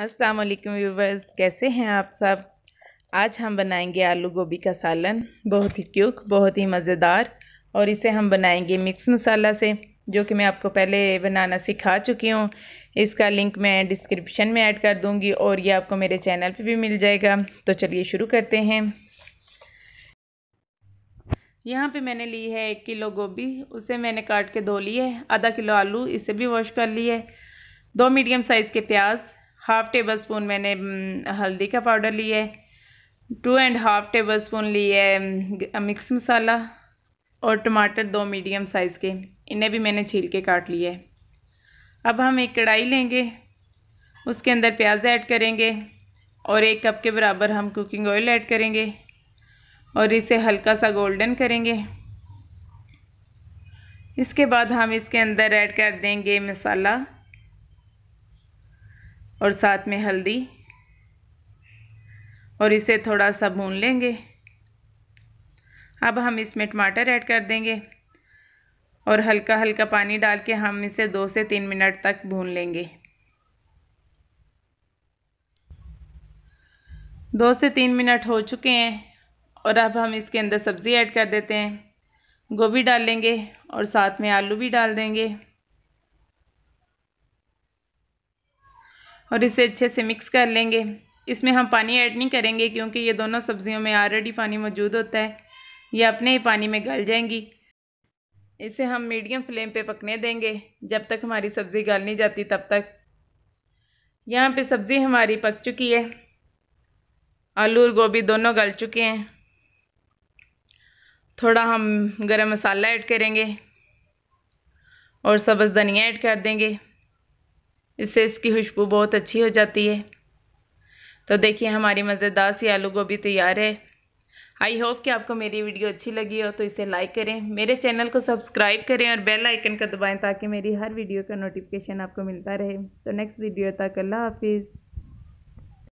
अस्सलाम वालेकुम व्यूवर्स कैसे हैं आप सब आज हम बनाएंगे आलू गोभी का सालन बहुत ही क्यूक बहुत ही मज़ेदार और इसे हम बनाएंगे मिक्स मसाला से जो कि मैं आपको पहले बनाना सिखा चुकी हूँ इसका लिंक मैं डिस्क्रिप्शन में ऐड कर दूँगी और ये आपको मेरे चैनल पे भी मिल जाएगा तो चलिए शुरू करते हैं यहाँ पे मैंने ली है एक किलो गोभी उसे मैंने काट के धो ली है आधा किलो आलू इसे भी वॉश कर लिए दो मीडियम साइज़ के प्याज हाफ़ टेबल स्पून मैंने हल्दी का पाउडर लिया है two and half tablespoon लिया है मिक्स मसाला और टमाटर दो मीडियम साइज़ के इन्हें भी मैंने छील के काट लिया है अब हम एक कढ़ाई लेंगे उसके अंदर प्याज ऐड करेंगे और एक कप के बराबर हम कुकिंग ऑयल ऐड करेंगे और इसे हल्का सा गोल्डन करेंगे इसके बाद हम इसके अंदर ऐड कर देंगे मसाला और साथ में हल्दी और इसे थोड़ा सा भून लेंगे अब हम इसमें टमाटर ऐड कर देंगे और हल्का हल्का पानी डाल के हम इसे दो से तीन मिनट तक भून लेंगे दो से तीन मिनट हो चुके हैं और अब हम इसके अंदर सब्ज़ी ऐड कर देते हैं गोभी डाल लेंगे और साथ में आलू भी डाल देंगे और इसे अच्छे से मिक्स कर लेंगे इसमें हम पानी ऐड नहीं करेंगे क्योंकि ये दोनों सब्जियों में ऑलरेडी पानी मौजूद होता है ये अपने ही पानी में गल जाएंगी इसे हम मीडियम फ्लेम पे पकने देंगे जब तक हमारी सब्ज़ी गल नहीं जाती तब तक यहाँ पे सब्ज़ी हमारी पक चुकी है आलू और गोभी दोनों गल चुके हैं थोड़ा हम गरम मसाला ऐड करेंगे और सब्ज़ धनिया ऐड कर देंगे इससे इसकी खुशबू बहुत अच्छी हो जाती है तो देखिए हमारी मज़ेदार सी आलू गोभी तैयार है आई होप कि आपको मेरी वीडियो अच्छी लगी हो तो इसे लाइक करें मेरे चैनल को सब्सक्राइब करें और बेल आइकन का दबाएं ताकि मेरी हर वीडियो का नोटिफिकेशन आपको मिलता रहे तो नेक्स्ट वीडियो तक अल्लाह हाफिज़